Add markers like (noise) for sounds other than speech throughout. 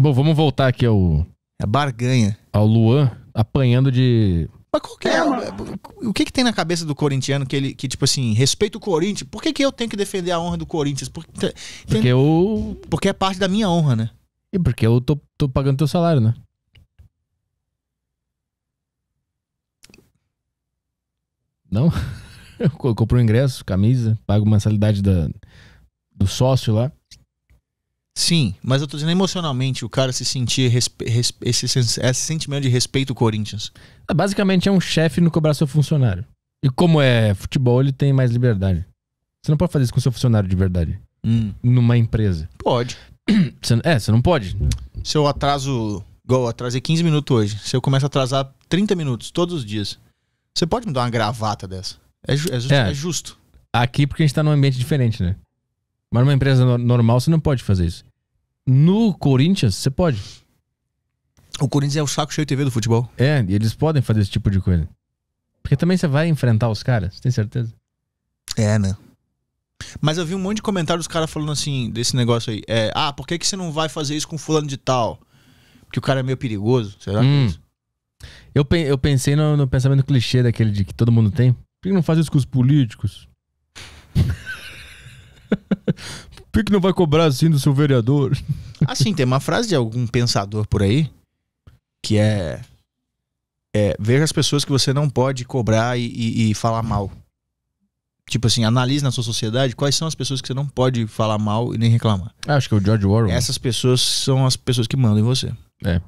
Bom, vamos voltar aqui ao. A é barganha. Ao Luan apanhando de. Mas qual que é? O que, que tem na cabeça do corintiano que ele, que tipo assim, respeita o Corinthians? Por que, que eu tenho que defender a honra do Corinthians? Porque, tem... porque eu. Porque é parte da minha honra, né? E porque eu tô, tô pagando teu salário, né? Não? (laughs) Eu compro um ingresso, camisa, pago mensalidade da, do sócio lá. Sim, mas eu tô dizendo emocionalmente, o cara se sentir esse, esse, sentimento de respeito ao Corinthians. Ah, basicamente é um chefe no cobrar seu funcionário. E como é futebol, ele tem mais liberdade. Você não pode fazer isso com seu funcionário de verdade. Hum. Numa empresa. Pode. (clears throat) Você, é, você não pode. Se eu atraso. Igual, atrasei 15 minutos hoje. Se eu começo a atrasar 30 minutos todos os dias. Você pode me dar uma gravata dessa? É, ju é, justo, é. é justo. Aqui, porque a gente tá num ambiente diferente, né? Mas numa empresa no normal você não pode fazer isso. No Corinthians, você pode. O Corinthians é o saco cheio de TV do futebol. É, e eles podem fazer esse tipo de coisa. Porque também você vai enfrentar os caras, tem certeza? É, né? Mas eu vi um monte de comentários dos caras falando assim, desse negócio aí. É, ah, por que, que você não vai fazer isso com fulano de tal? Porque o cara é meio perigoso, será hum. que é hum. eu, pe eu pensei no, no pensamento clichê daquele de que todo mundo tem. Por que não faz isso com os políticos? Por que não vai cobrar assim do seu vereador? (laughs) Assim, tem uma frase de algum pensador por aí que é. é veja as pessoas que você não pode cobrar e, e, e falar mal. Tipo assim, analise na sua sociedade quais são as pessoas que você não pode falar mal e nem reclamar. Ah, acho que é o George Orwell. Né? Essas pessoas são as pessoas que mandam em você. É.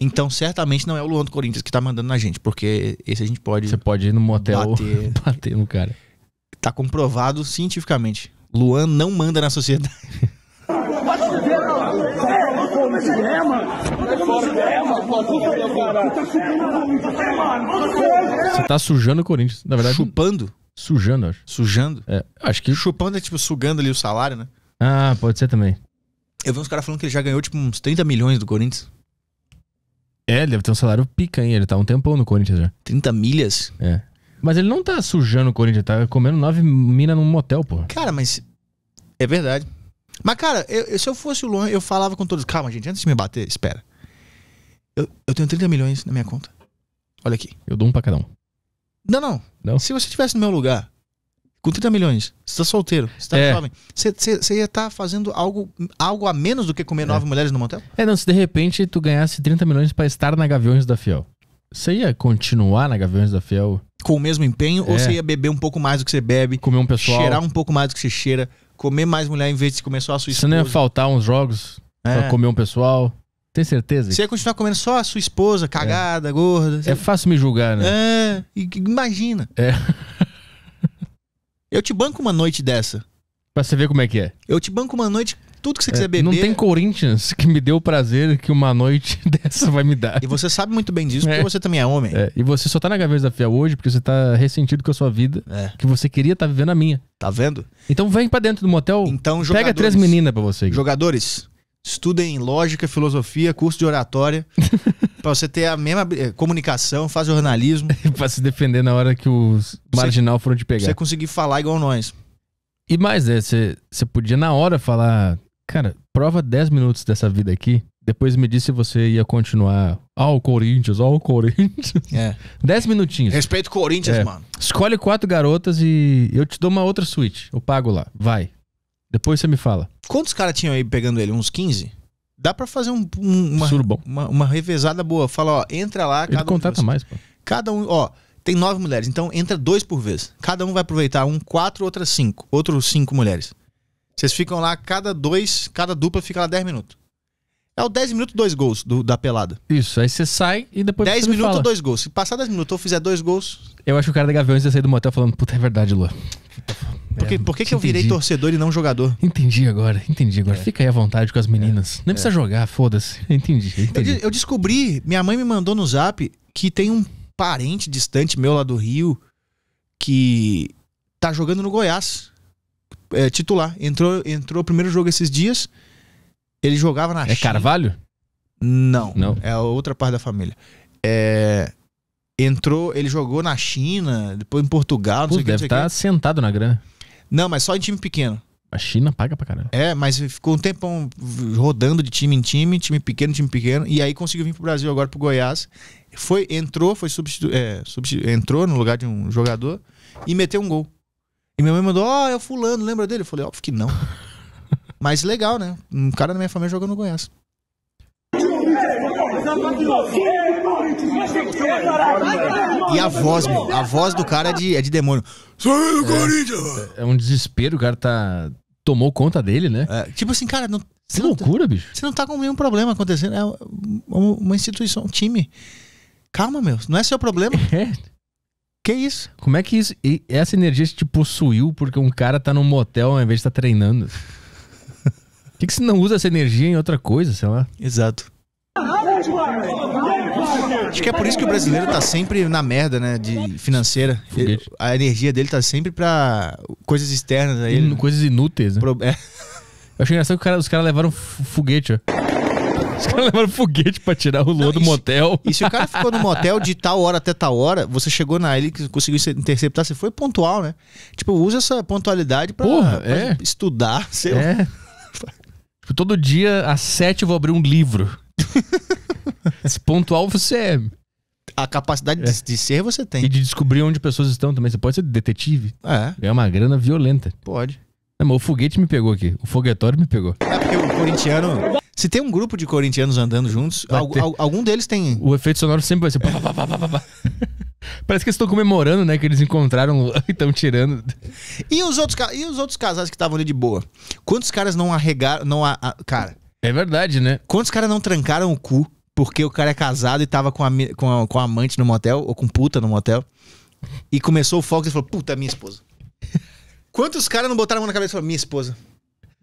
Então, certamente não é o Luan do Corinthians que tá mandando na gente, porque esse a gente pode. Você pode ir no motel bater, (laughs) bater no cara. Tá comprovado cientificamente. Luan não manda na sociedade. você tá sujando o Corinthians, na verdade. Chupando? Sujando, acho. Sujando? É, acho que. Chupando é tipo sugando ali o salário, né? Ah, pode ser também. Eu vi uns caras falando que ele já ganhou tipo uns 30 milhões do Corinthians. É, ele deve ter um salário pica, hein? Ele tá um tempão no Corinthians já. 30 milhas? É. Mas ele não tá sujando o Corinthians, tá comendo nove minas num motel, pô. Cara, mas. É verdade. Mas, cara, eu, se eu fosse o Luan, eu falava com todos. Calma, gente, antes de me bater, espera. Eu, eu tenho 30 milhões na minha conta. Olha aqui. Eu dou um pra cada um. Não, não. não? Se você estivesse no meu lugar, com 30 milhões, você tá solteiro, você tá é. jovem, você, você, você ia estar tá fazendo algo, algo a menos do que comer é. nove mulheres no motel? É, não, se de repente tu ganhasse 30 milhões para estar na Gaviões da Fiel. Você ia continuar na Gaviões da Fiel com o mesmo empenho, é. ou você ia beber um pouco mais do que você bebe, comer um pessoal, cheirar um pouco mais do que você cheira, comer mais mulher em vez de comer só a sua esposa. Você não ia faltar uns jogos é. pra comer um pessoal. Tem certeza? Você ia continuar comendo só a sua esposa, cagada, é. gorda. É você... É fácil me julgar, né? É, imagina. É. Eu te banco uma noite dessa. (laughs) Pra você ver como é que é. Eu te banco uma noite tudo que você é, quiser é, beber. Não tem Corinthians que me deu o prazer que uma noite (laughs) dessa vai me dar. E você sabe muito bem disso, porque é. você também é homem. É. E você só tá na Gaveta da Fiel hoje porque você tá ressentido com a sua vida, é. que você queria estar tá vivendo a minha. Tá vendo? Então vem para dentro do motel, então, pega três meninas para você. Jogadores, estudem lógica, filosofia, curso de oratória, (laughs) para você ter a mesma é, comunicação, faz jornalismo. (laughs) para se defender na hora que os marginal você, foram te pegar. Pra você conseguir falar igual nós. E mais, né? Você, você podia na hora falar Cara, prova 10 minutos dessa vida aqui. Depois me disse se você ia continuar. ao Corinthians, ó, Corinthians. É. 10 minutinhos. Respeito Corinthians, é. mano. Escolhe quatro garotas e eu te dou uma outra suíte. Eu pago lá. Vai. Depois você me fala. Quantos caras tinham aí pegando ele? Uns 15? Dá pra fazer um, um, uma, uma, uma, revezada boa. Fala, ó, entra lá. Ele cada contrata um mais, pô. Cada um, ó, tem nove mulheres. Então entra dois por vez. Cada um vai aproveitar um quatro, outras cinco. Outros cinco mulheres. Vocês ficam lá, cada dois, cada dupla fica lá 10 minutos. É o 10 minutos, dois gols do, da pelada. Isso, aí você sai e depois 10 minutos fala. dois gols. Se passar 10 minutos ou fizer dois gols. Eu acho que o cara da Gaviões ia sair do motel falando, puta, é verdade, Lua. Porque, é, por que, que eu virei torcedor e não jogador? Entendi agora, entendi agora. É. Fica aí à vontade com as meninas. É. Nem precisa é. jogar, foda-se. Entendi. (laughs) entendi. Eu, eu descobri, minha mãe me mandou no zap que tem um parente distante meu lá do Rio que tá jogando no Goiás é, titular. Entrou, entrou o primeiro jogo esses dias. Ele jogava na É China. Carvalho? Não, Não. É a outra parte da família. É, entrou, ele jogou na China, depois em Portugal, não Pô, sei deve estar tá sentado na grana. Não, mas só em time pequeno. A China paga pra caramba É, mas ficou um tempão rodando de time em time, time pequeno, time pequeno, e aí conseguiu vir pro Brasil agora pro Goiás. Foi, entrou, foi substitu é, substitu- entrou no lugar de um jogador e meteu um gol. E minha mãe mandou, ó, oh, é o fulano, lembra dele? Eu falei, óbvio que não. (laughs) Mas legal, né? Um cara da minha família jogando no Goiás. E a voz, meu, a voz do cara é de, é de demônio. Saiu do é. Corinthians! É um desespero, o cara tá. Tomou conta dele, né? É, tipo assim, cara, não, que tá loucura, tá, bicho. Você não tá com nenhum problema acontecendo. É uma instituição, um time. Calma, meu. Não é seu problema. (laughs) É. Que isso? Como é que isso? E essa energia te possuiu porque um cara tá num motel ao invés de estar tá treinando? (laughs) Por que, que você não usa essa energia em outra coisa, sei lá? Exato. Acho que é por isso que o brasileiro tá sempre na merda, né? De financeira. Ele, a energia dele tá sempre pra coisas externas aí. Coisas inúteis, né? Pro, é. Eu achei engraçado que cara, os caras levaram foguete, ó. Os caras levaram foguete pra tirar o Lô do motel. E se o cara ficou no motel de tal hora até tal hora, você chegou na ilha que conseguiu interceptar, você foi pontual, né? Tipo, usa essa pontualidade pra, Porra, pra é. estudar. (laughs) É. Tipo, todo dia às sete eu vou abrir um livro. (laughs) se pontual você é. A capacidade é. de, ser você tem. E de descobrir onde pessoas estão também. Você pode ser detetive. É. É uma grana violenta. Pode. É mas o foguete me pegou aqui. O foguetório me pegou. É porque o corintiano. Se tem um grupo de corintianos andando juntos, al, ter... algum deles tem. O efeito sonoro sempre vai ser. Pá, pá, pá, (laughs) Parece que eles estão comemorando, né? Que eles encontraram e estão tirando. E os, outros, e os outros casais que estavam ali de boa? Quantos caras não arregaram. Não a, a, cara. É verdade, né? Quantos caras não trancaram o cu porque o cara é casado e tava com a, com a, com a amante no motel, ou com puta no motel? E começou o foco e falou: Puta, minha esposa. (laughs) Quantos caras não botaram a mão na cabeça e falaram: Minha esposa.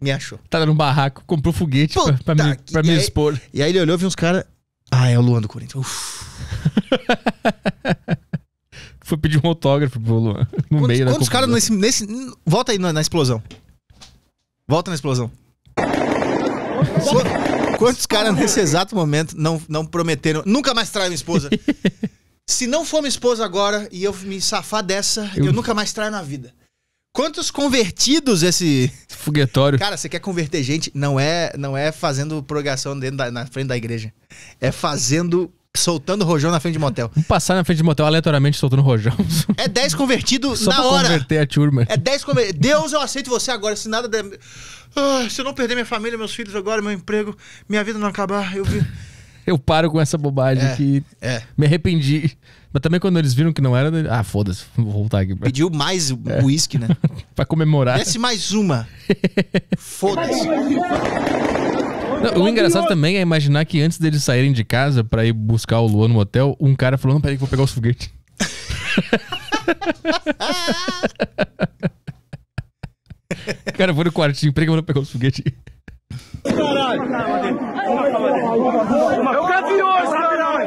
Me achou. Tava tá num barraco, comprou foguete Puta pra, pra, me, pra minha esposa. E aí ele olhou e viu uns caras. Ah, é o Luan do Corinthians. (laughs) Foi pedir um autógrafo pro Luan. No quantos, meio da Quantos caras nesse, nesse. Volta aí na, na, explosão. Volta na explosão. quantos caras nesse exato momento não, não prometeram. Nunca mais trai minha esposa. (laughs) Se não for minha esposa agora e eu me safar dessa, eu, eu nunca mais traio na vida. Quantos convertidos esse foguetório? Cara, você quer converter gente? Não é, não é fazendo progação dentro da, na frente da igreja. É fazendo soltando rojão na frente de motel. Um passar na frente de motel aleatoriamente soltando rojão. É 10 convertidos na hora. converter a turma. É 10 convertido. Deus, eu aceito você agora, se nada der... ah, se eu não perder minha família, meus filhos agora, meu emprego, minha vida não acabar, eu vi... Eu paro com essa bobagem é, que é. me arrependi. Mas também quando eles viram que não era, ah, foda-se, vou voltar aqui. Pediu mais é. uísque, né? (laughs) pra comemorar. Desce mais uma. foda-se. o engraçado também é imaginar que antes deles saírem de casa para ir buscar o Luan no hotel, um cara falou: Não, peraí, que vou pegar os foguetes. (laughs) cara, vou no quartinho, eu vou pegar os foguetes. Caralho! Uma, uma, uma, uma,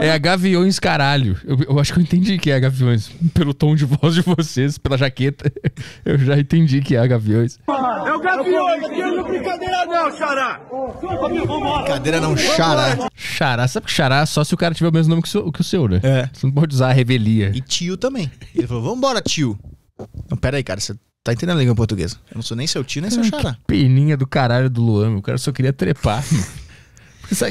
é Gaviões Caralho. Eu, eu, acho que eu entendi que é Gaviões. Pelo tom de voz de vocês, pela jaqueta, (laughs) eu já entendi que é Gaviões. É o Gaviões, que não é brincadeira não, Xará. Brincadeira não, Xará. Xará, sabe que Xará só se o cara tiver o mesmo nome que o seu, que o seu né? É. Você não pode usar a revelia. E tio também. Ele falou, vambora, tio. Não, pera aí, cara, você Tá entendendo a língua portuguesa? Eu não sou nem seu tio, nem seu ah, xará. Peninha do caralho do Luan, o cara só queria trepar. (laughs)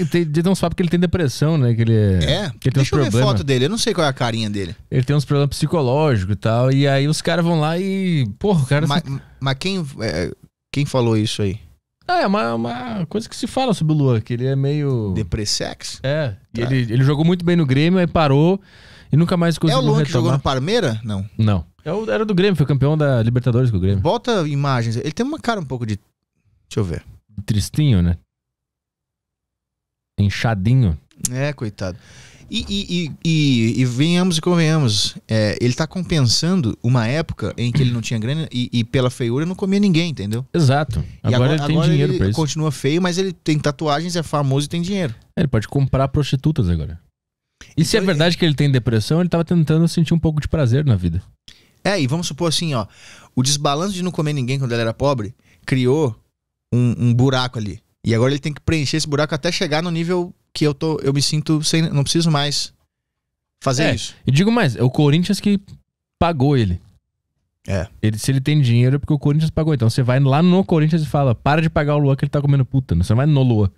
de tem, uns papos que ele tem depressão, né? Que ele, é, é? que ele tem deixa eu ver foto dele, eu não sei qual é a carinha dele. Ele tem uns problemas psicológicos e tal, e aí os caras vão lá e. Porra, o cara. Mas, mas quem, é, quem falou isso aí? Ah, é uma, uma coisa que se fala sobre o Luan, que ele é meio. Depressex? É. Tá. Ele, ele jogou muito bem no Grêmio, aí parou e nunca mais conseguiu. É o Luan retomar. que jogou no Parmeira? Não. Não. É era do Grêmio, foi campeão da Libertadores com o Grêmio. Bota imagens. Ele tem uma cara um pouco de. Deixa eu ver. Tristinho, né? Inchadinho. É, coitado. E, e, e, e, venhamos e convenhamos, é, ele está compensando uma época em que ele não tinha grana e, pela feiura não comia ninguém, entendeu? Exato. Agora, agora, ele tem agora dinheiro ele continua feio, mas ele tem tatuagens, é famoso e tem dinheiro. É, ele pode comprar prostitutas agora. E se é então, verdade que ele tem depressão, ele estava tentando sentir um pouco de prazer na vida. É, e vamos supor assim, ó. O desbalanço de não comer ninguém quando ele era pobre criou um, um buraco ali. E agora ele tem que preencher esse buraco até chegar no nível que eu tô. Eu me sinto sem. Não preciso mais fazer é, isso. E digo mais, é o Corinthians que pagou ele. É. Ele, se ele tem dinheiro é porque o Corinthians pagou. Então você vai lá no Corinthians e fala: para de pagar o Luan que ele tá comendo puta. Você vai no Luan.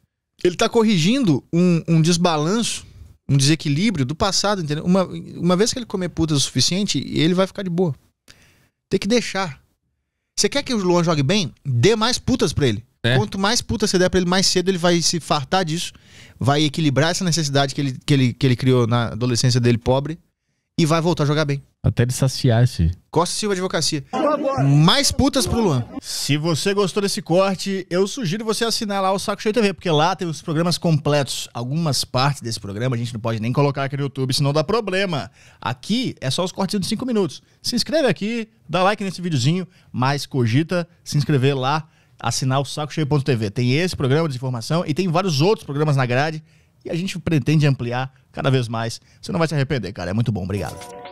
Ele tá corrigindo um, um desbalanço, um desequilíbrio do passado, entendeu? Uma, uma vez que ele comer puta o suficiente, ele vai ficar de boa. Tem que deixar. Você quer que o Luan jogue bem? Dê mais putas pra ele. É. Quanto mais puta você der pra ele, mais cedo ele vai se fartar disso, vai equilibrar essa necessidade que ele, que ele, que ele criou na adolescência dele pobre e vai voltar a jogar bem. Até ele saciar-se. Costa Silva Advocacia. Mais putas pro Luan. Se você gostou desse corte, eu sugiro você assinar lá o Saco Cheio TV, porque lá tem os programas completos. Algumas partes desse programa a gente não pode nem colocar aqui no YouTube, senão dá problema. Aqui é só os cortes de 5 minutos. Se inscreve aqui, dá like nesse videozinho, mas cogita se inscrever lá assinar o SacoCheio.tv Tem esse programa de informação e tem vários outros programas na grade e a gente pretende ampliar cada vez mais. Você não vai se arrepender, cara. É muito bom. Obrigado.